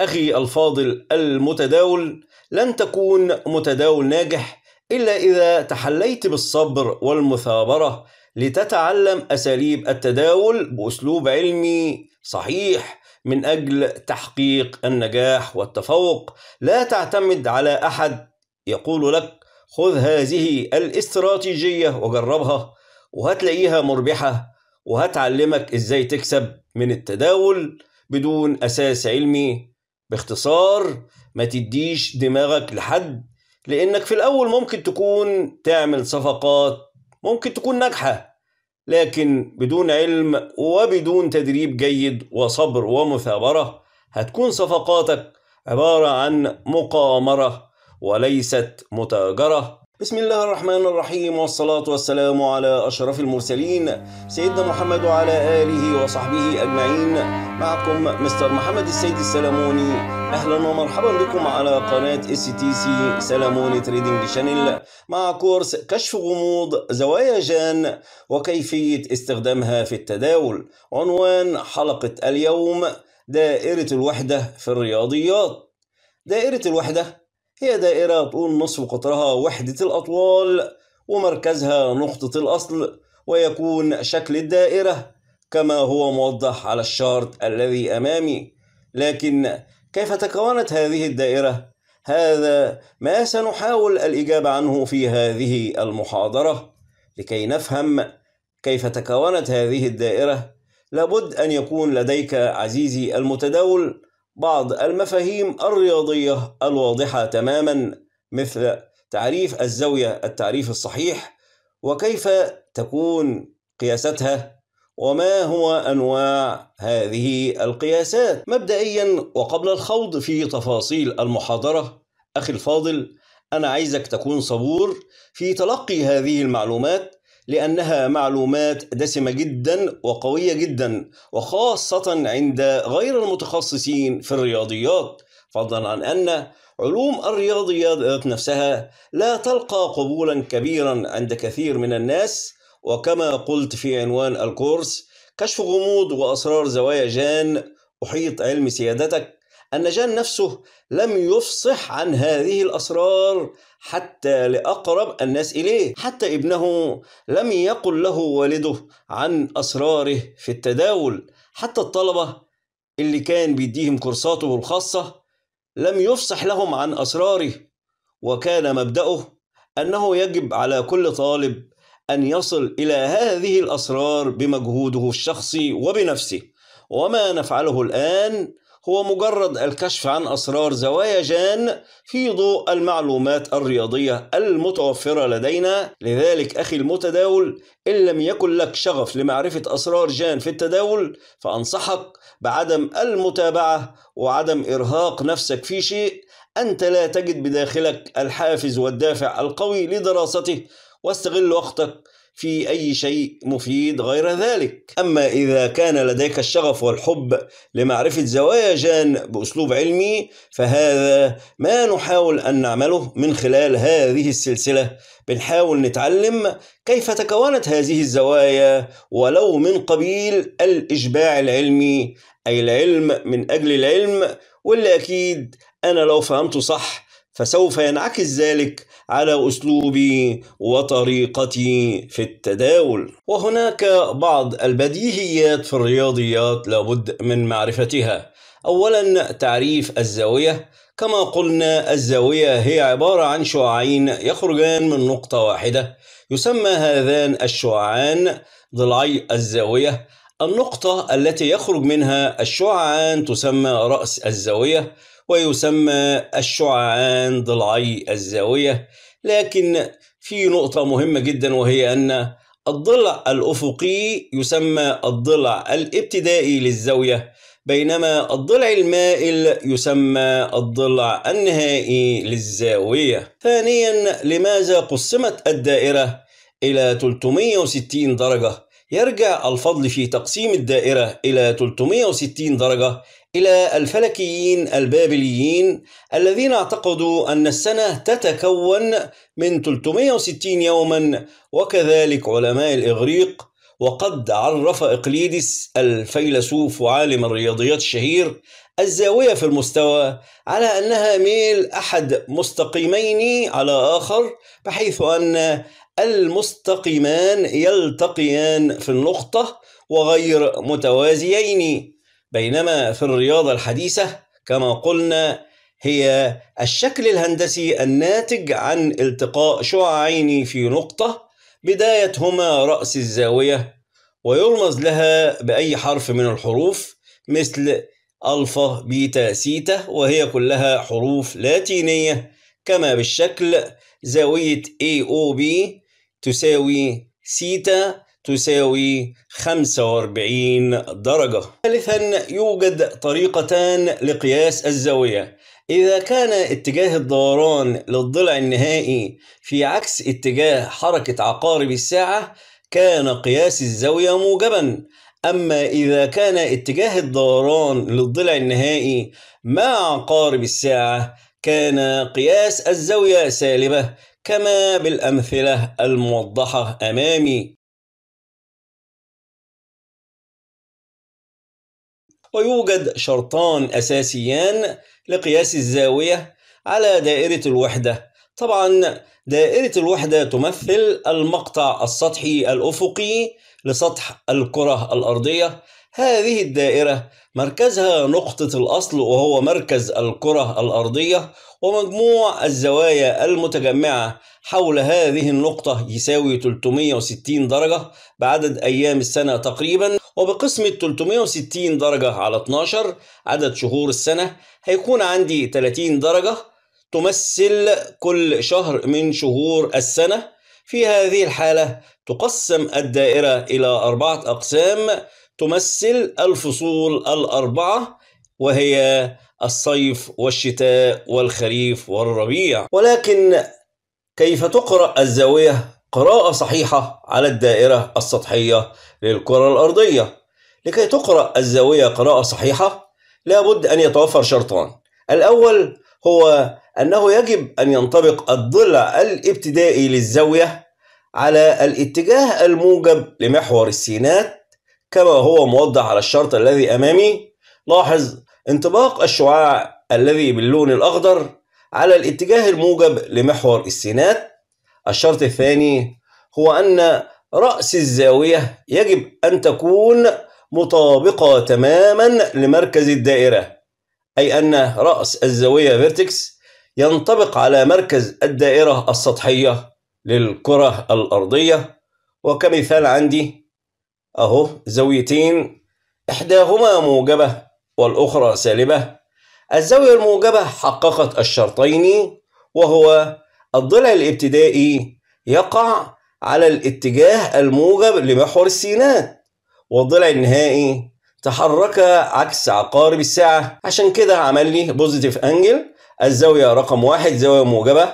أخي الفاضل المتداول لن تكون متداول ناجح إلا إذا تحليت بالصبر والمثابرة لتتعلم أساليب التداول بأسلوب علمي صحيح من أجل تحقيق النجاح والتفوق لا تعتمد على أحد يقول لك خذ هذه الاستراتيجية وجربها وهتلاقيها مربحة وهتعلمك إزاي تكسب من التداول بدون أساس علمي باختصار ما تديش دماغك لحد لأنك في الأول ممكن تكون تعمل صفقات ممكن تكون ناجحة لكن بدون علم وبدون تدريب جيد وصبر ومثابرة هتكون صفقاتك عبارة عن مقامرة وليست متاجرة بسم الله الرحمن الرحيم والصلاة والسلام على أشرف المرسلين سيدنا محمد وعلى آله وصحبه أجمعين معكم مستر محمد السيد السلموني أهلا ومرحبا بكم على قناة اس تي سي سلموني تريدنج شانل مع كورس كشف غموض زوايا جان وكيفية استخدامها في التداول عنوان حلقة اليوم دائرة الوحدة في الرياضيات دائرة الوحدة هي دائرة طول نصف قطرها وحدة الأطوال ومركزها نقطة الأصل ويكون شكل الدائرة كما هو موضح على الشارت الذي أمامي لكن كيف تكونت هذه الدائرة؟ هذا ما سنحاول الإجابة عنه في هذه المحاضرة لكي نفهم كيف تكونت هذه الدائرة لابد أن يكون لديك عزيزي المتداول بعض المفاهيم الرياضية الواضحة تماما مثل تعريف الزاوية التعريف الصحيح وكيف تكون قياستها وما هو أنواع هذه القياسات مبدئيا وقبل الخوض في تفاصيل المحاضرة أخي الفاضل أنا عايزك تكون صبور في تلقي هذه المعلومات لأنها معلومات دسمة جدا وقوية جدا وخاصة عند غير المتخصصين في الرياضيات فضلا عن أن علوم الرياضيات نفسها لا تلقى قبولا كبيرا عند كثير من الناس وكما قلت في عنوان الكورس كشف غموض وأسرار زوايا جان أحيط علم سيادتك النجان نفسه لم يفصح عن هذه الأسرار حتى لأقرب الناس إليه حتى ابنه لم يقل له والده عن أسراره في التداول حتى الطلبة اللي كان بيديهم كورساته الخاصة لم يفصح لهم عن أسراره وكان مبدأه أنه يجب على كل طالب أن يصل إلى هذه الأسرار بمجهوده الشخصي وبنفسه وما نفعله الآن هو مجرد الكشف عن أسرار زوايا جان في ضوء المعلومات الرياضية المتوفرة لدينا لذلك أخي المتداول إن لم يكن لك شغف لمعرفة أسرار جان في التداول فأنصحك بعدم المتابعة وعدم إرهاق نفسك في شيء أنت لا تجد بداخلك الحافز والدافع القوي لدراسته واستغل وقتك في أي شيء مفيد غير ذلك أما إذا كان لديك الشغف والحب لمعرفة زوايا جان بأسلوب علمي فهذا ما نحاول أن نعمله من خلال هذه السلسلة بنحاول نتعلم كيف تكونت هذه الزوايا ولو من قبيل الإشباع العلمي أي العلم من أجل العلم واللي أكيد أنا لو فهمته صح فسوف ينعكس ذلك على أسلوبي وطريقتي في التداول وهناك بعض البديهيات في الرياضيات لابد من معرفتها أولا تعريف الزاوية كما قلنا الزاوية هي عبارة عن شعاعين يخرجان من نقطة واحدة يسمى هذان الشعاعان ضلعي الزاوية النقطة التي يخرج منها الشعاعان تسمى رأس الزاوية ويسمى الشعاعان ضلعي الزاوية لكن في نقطة مهمة جدا وهي أن الضلع الأفقي يسمى الضلع الابتدائي للزاوية بينما الضلع المائل يسمى الضلع النهائي للزاوية ثانيا لماذا قسمت الدائرة إلى 360 درجة؟ يرجع الفضل في تقسيم الدائرة إلى 360 درجة إلى الفلكيين البابليين الذين اعتقدوا أن السنة تتكون من 360 يوما وكذلك علماء الإغريق وقد عرف إقليدس الفيلسوف وعالم الرياضيات الشهير الزاوية في المستوى على أنها ميل أحد مستقيمين على آخر بحيث أن المستقيمان يلتقيان في النقطة وغير متوازيين بينما في الرياضة الحديثة كما قلنا هي الشكل الهندسي الناتج عن التقاء شعاعين في نقطة بدايتهما رأس الزاوية ويرمز لها بأي حرف من الحروف مثل ألفا بيتا سيتا وهي كلها حروف لاتينية كما بالشكل زاوية AOB تساوي سيتا تساوي 45 درجة ثالثا يوجد طريقتان لقياس الزاوية إذا كان اتجاه الدوران للضلع النهائي في عكس اتجاه حركة عقارب الساعة كان قياس الزاوية موجبا أما إذا كان اتجاه الدوران للضلع النهائي مع عقارب الساعة كان قياس الزاوية سالبة كما بالأمثلة الموضحة أمامي ويوجد شرطان أساسيان لقياس الزاوية على دائرة الوحدة طبعا دائرة الوحدة تمثل المقطع السطحي الأفقي لسطح الكرة الأرضية هذه الدائرة مركزها نقطة الأصل وهو مركز الكرة الأرضية ومجموع الزوايا المتجمعة حول هذه النقطة يساوي 360 درجة بعدد أيام السنة تقريبا وبقسمة 360 درجة على 12 عدد شهور السنة هيكون عندي 30 درجة تمثل كل شهر من شهور السنة في هذه الحالة تقسم الدائرة إلى أربعة أقسام تمثل الفصول الأربعة وهي الصيف والشتاء والخريف والربيع ولكن كيف تقرأ الزاوية قراءة صحيحة على الدائرة السطحية للكرة الأرضية لكي تقرأ الزاوية قراءة صحيحة لابد أن يتوفر شرطان الأول هو أنه يجب أن ينطبق الضلع الابتدائي للزاوية على الاتجاه الموجب لمحور السينات كما هو موضح على الشرط الذي أمامي لاحظ انطباق الشعاع الذي باللون الأخضر على الاتجاه الموجب لمحور السينات الشرط الثاني هو أن رأس الزاوية يجب أن تكون مطابقة تماما لمركز الدائرة أي أن رأس الزاوية فيرتكس ينطبق على مركز الدائرة السطحية للكرة الأرضية وكمثال عندي أهو زاويتين إحداهما موجبة والأخرى سالبة الزاوية الموجبة حققت الشرطين وهو الضلع الابتدائي يقع على الاتجاه الموجب لمحور السينات والضلع النهائي تحرك عكس عقارب الساعة عشان كده عمل لي بوزيتيف أنجل الزاوية رقم واحد زاوية موجبة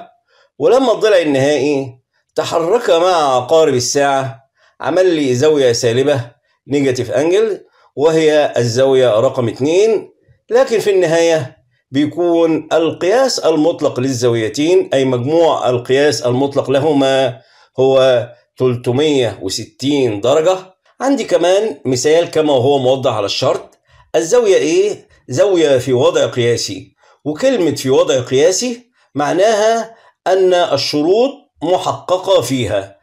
ولما الضلع النهائي تحرك مع عقارب الساعة عمل لي زاوية سالبة نيجاتيف أنجل وهي الزاوية رقم اتنين لكن في النهاية بيكون القياس المطلق للزاويتين أي مجموع القياس المطلق لهما هو 360 درجة عندي كمان مثال كما هو موضح على الشرط الزاوية إيه؟ زاوية في وضع قياسي وكلمة في وضع قياسي معناها أن الشروط محققة فيها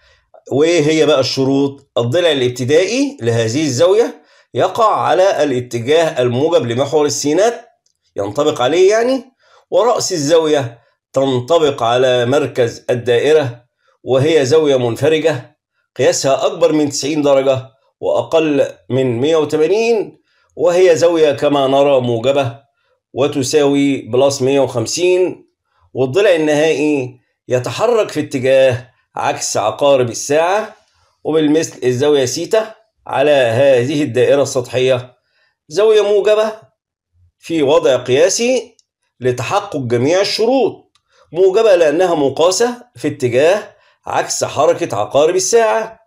وإيه هي بقى الشروط؟ الضلع الابتدائي لهذه الزاوية يقع على الاتجاه الموجب لمحور السينات ينطبق عليه يعني ورأس الزاوية تنطبق على مركز الدائرة وهي زاوية منفرجة قياسها أكبر من 90 درجة وأقل من 180 وهي زاوية كما نرى موجبة وتساوي بلس 150 والضلع النهائي يتحرك في اتجاه عكس عقارب الساعة وبالمثل الزاوية سيتا على هذه الدائرة السطحية زاوية موجبة في وضع قياسي لتحقق جميع الشروط موجبة لأنها مقاسة في اتجاه عكس حركة عقارب الساعة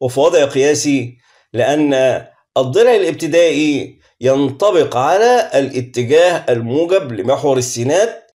وفي وضع قياسي لأن الضلع الابتدائي ينطبق على الاتجاه الموجب لمحور السينات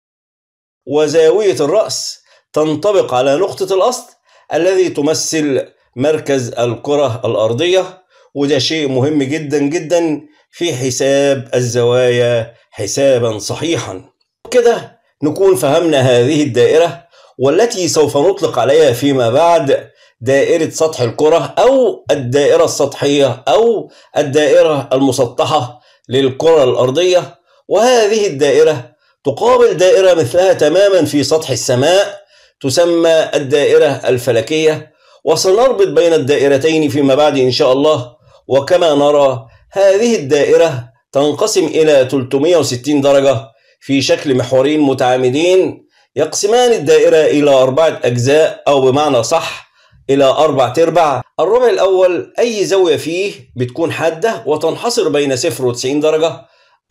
وزاوية الرأس تنطبق على نقطة الأصل الذي تمثل مركز الكرة الأرضية وده شيء مهم جدا جدا في حساب الزوايا حسابا صحيحا كده نكون فهمنا هذه الدائرة والتي سوف نطلق عليها فيما بعد دائرة سطح الكرة أو الدائرة السطحية أو الدائرة المسطحة للكرة الأرضية وهذه الدائرة تقابل دائرة مثلها تماما في سطح السماء تسمى الدائرة الفلكية وسنربط بين الدائرتين فيما بعد إن شاء الله وكما نرى هذه الدائرة تنقسم إلى 360 درجة في شكل محورين متعامدين يقسمان الدائرة إلى أربعة أجزاء أو بمعنى صح إلى أربع تربع الربع الأول أي زاوية فيه بتكون حادة وتنحصر بين صفر وتسعين درجة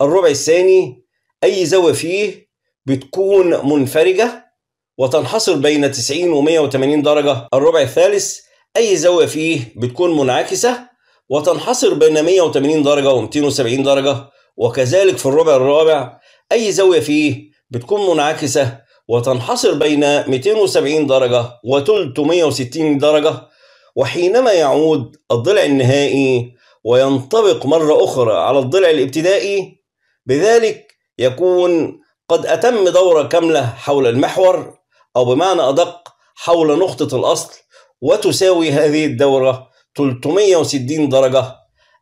الربع الثاني أي زاوية فيه بتكون منفرجة وتنحصر بين 90 و 180 درجة الربع الثالث أي زاوية فيه بتكون منعكسة وتنحصر بين 180 درجة و270 درجة وكذلك في الربع الرابع أي زاوية فيه بتكون منعكسة وتنحصر بين 270 درجة و360 درجة وحينما يعود الضلع النهائي وينطبق مرة أخرى على الضلع الابتدائي بذلك يكون قد أتم دورة كاملة حول المحور أو بمعنى أدق حول نقطة الأصل وتساوي هذه الدورة 360 درجة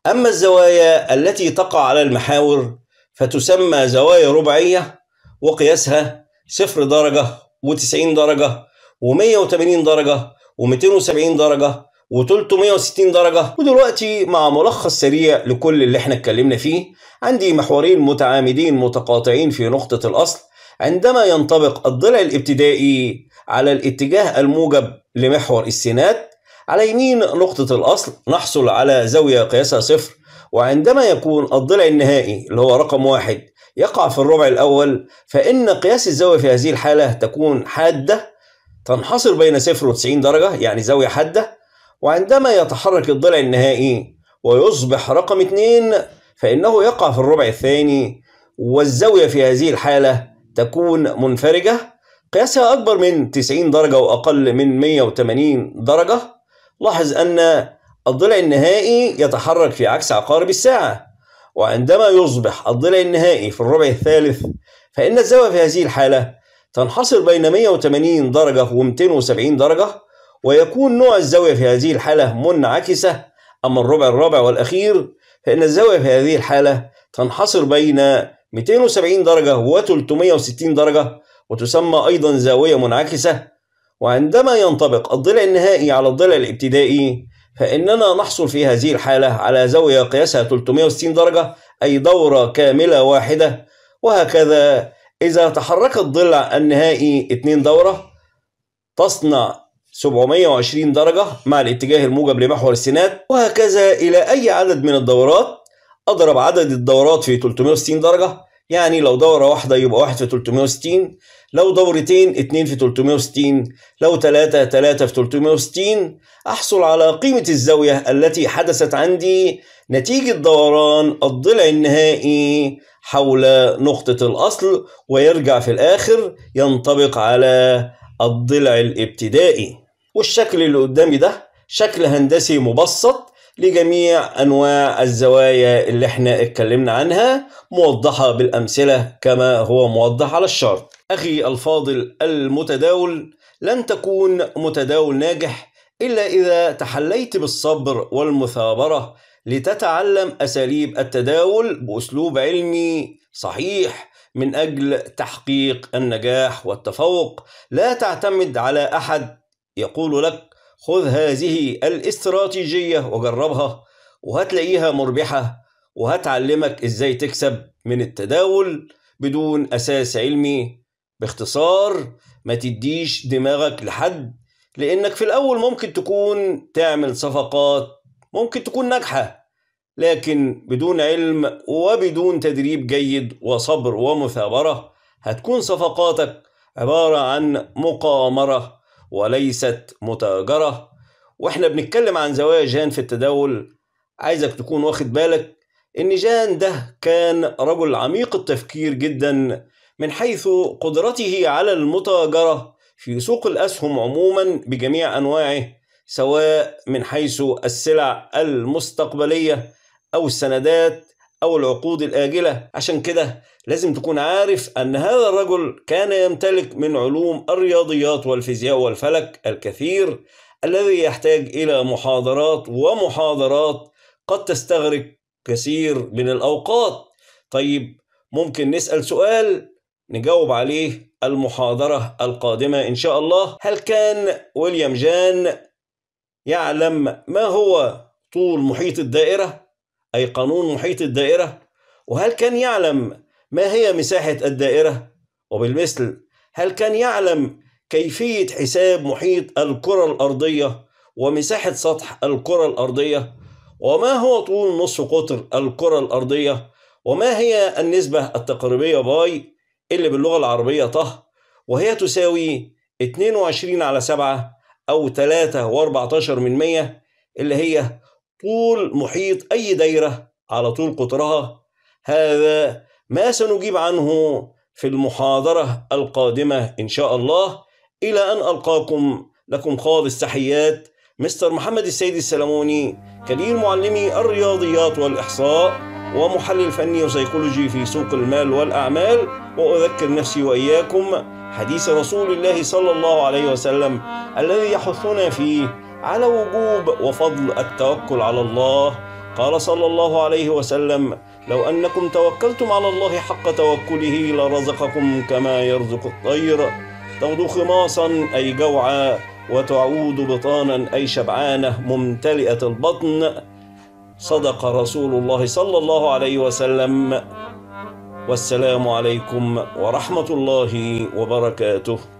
أما الزوايا التي تقع على المحاور فتسمى زوايا ربعية وقياسها صفر درجة و90 درجة و180 درجة و270 درجة و360 درجة ودلوقتي مع ملخص سريع لكل اللي احنا اتكلمنا فيه عندي محورين متعامدين متقاطعين في نقطة الأصل عندما ينطبق الضلع الابتدائي على الاتجاه الموجب لمحور السينات على يمين نقطة الأصل نحصل على زاوية قياسها صفر وعندما يكون الضلع النهائي اللي هو رقم واحد يقع في الربع الأول فإن قياس الزاوية في هذه الحالة تكون حادة تنحصر بين صفر وتسعين درجة يعني زاوية حادة وعندما يتحرك الضلع النهائي ويصبح رقم اثنين فإنه يقع في الربع الثاني والزاوية في هذه الحالة تكون منفرجة قياسها أكبر من 90 درجة وأقل من 180 درجة لاحظ أن الضلع النهائي يتحرك في عكس عقارب الساعة وعندما يصبح الضلع النهائي في الربع الثالث فإن الزاوية في هذه الحالة تنحصر بين 180 درجة و 270 درجة ويكون نوع الزاوية في هذه الحالة منعكسة أما الربع الرابع والأخير فإن الزاوية في هذه الحالة تنحصر بين 270 درجة و 360 درجة وتسمى أيضا زاوية منعكسة وعندما ينطبق الضلع النهائي على الضلع الابتدائي فإننا نحصل في هذه الحالة على زاوية قياسها 360 درجة أي دورة كاملة واحدة وهكذا إذا تحرك الضلع النهائي 2 دورة تصنع 720 درجة مع الاتجاه الموجب لمحور السينات وهكذا إلى أي عدد من الدورات أضرب عدد الدورات في 360 درجة يعني لو دورة واحدة يبقى واحد في 360 لو دورتين اتنين في 360 لو تلاتة تلاتة في 360 أحصل على قيمة الزاوية التي حدثت عندي نتيجة دوران الضلع النهائي حول نقطة الأصل ويرجع في الآخر ينطبق على الضلع الابتدائي والشكل اللي قدامي ده شكل هندسي مبسط لجميع أنواع الزوايا اللي احنا اتكلمنا عنها موضحة بالأمثلة كما هو موضح على الشرط أخي الفاضل المتداول لن تكون متداول ناجح إلا إذا تحليت بالصبر والمثابرة لتتعلم أساليب التداول بأسلوب علمي صحيح من أجل تحقيق النجاح والتفوق لا تعتمد على أحد يقول لك خذ هذه الاستراتيجية وجربها وهتلاقيها مربحة وهتعلمك ازاي تكسب من التداول بدون أساس علمي باختصار ما تديش دماغك لحد لأنك في الأول ممكن تكون تعمل صفقات ممكن تكون ناجحة لكن بدون علم وبدون تدريب جيد وصبر ومثابرة هتكون صفقاتك عبارة عن مقامرة وليست متاجرة واحنا بنتكلم عن زوايا جان في التداول عايزك تكون واخد بالك ان جان ده كان رجل عميق التفكير جدا من حيث قدرته على المتاجرة في سوق الأسهم عموما بجميع أنواعه سواء من حيث السلع المستقبلية أو السندات أو العقود الآجلة عشان كده لازم تكون عارف أن هذا الرجل كان يمتلك من علوم الرياضيات والفيزياء والفلك الكثير الذي يحتاج إلى محاضرات ومحاضرات قد تستغرق كثير من الأوقات طيب ممكن نسأل سؤال نجاوب عليه المحاضرة القادمة إن شاء الله هل كان ويليام جان يعلم ما هو طول محيط الدائرة؟ أي قانون محيط الدائرة وهل كان يعلم ما هي مساحة الدائرة وبالمثل هل كان يعلم كيفية حساب محيط الكرة الأرضية ومساحة سطح الكرة الأرضية وما هو طول نصف قطر الكرة الأرضية وما هي النسبة التقريبية باي اللي باللغة العربية طه وهي تساوي 22 على 7 أو 3 و14 من 100 اللي هي طول محيط أي دايرة على طول قطرها هذا ما سنجيب عنه في المحاضرة القادمة إن شاء الله إلى أن ألقاكم لكم خالص تحيات مستر محمد السيد السلموني كبير معلمي الرياضيات والإحصاء ومحلل فني وسيكولوجي في سوق المال والأعمال وأذكر نفسي وإياكم حديث رسول الله صلى الله عليه وسلم الذي يحثنا فيه على وجوب وفضل التوكل على الله قال صلى الله عليه وسلم لو انكم توكلتم على الله حق توكله لرزقكم كما يرزق الطير تغدو خماصا اي جوعا وتعود بطانا اي شبعانه ممتلئه البطن صدق رسول الله صلى الله عليه وسلم والسلام عليكم ورحمه الله وبركاته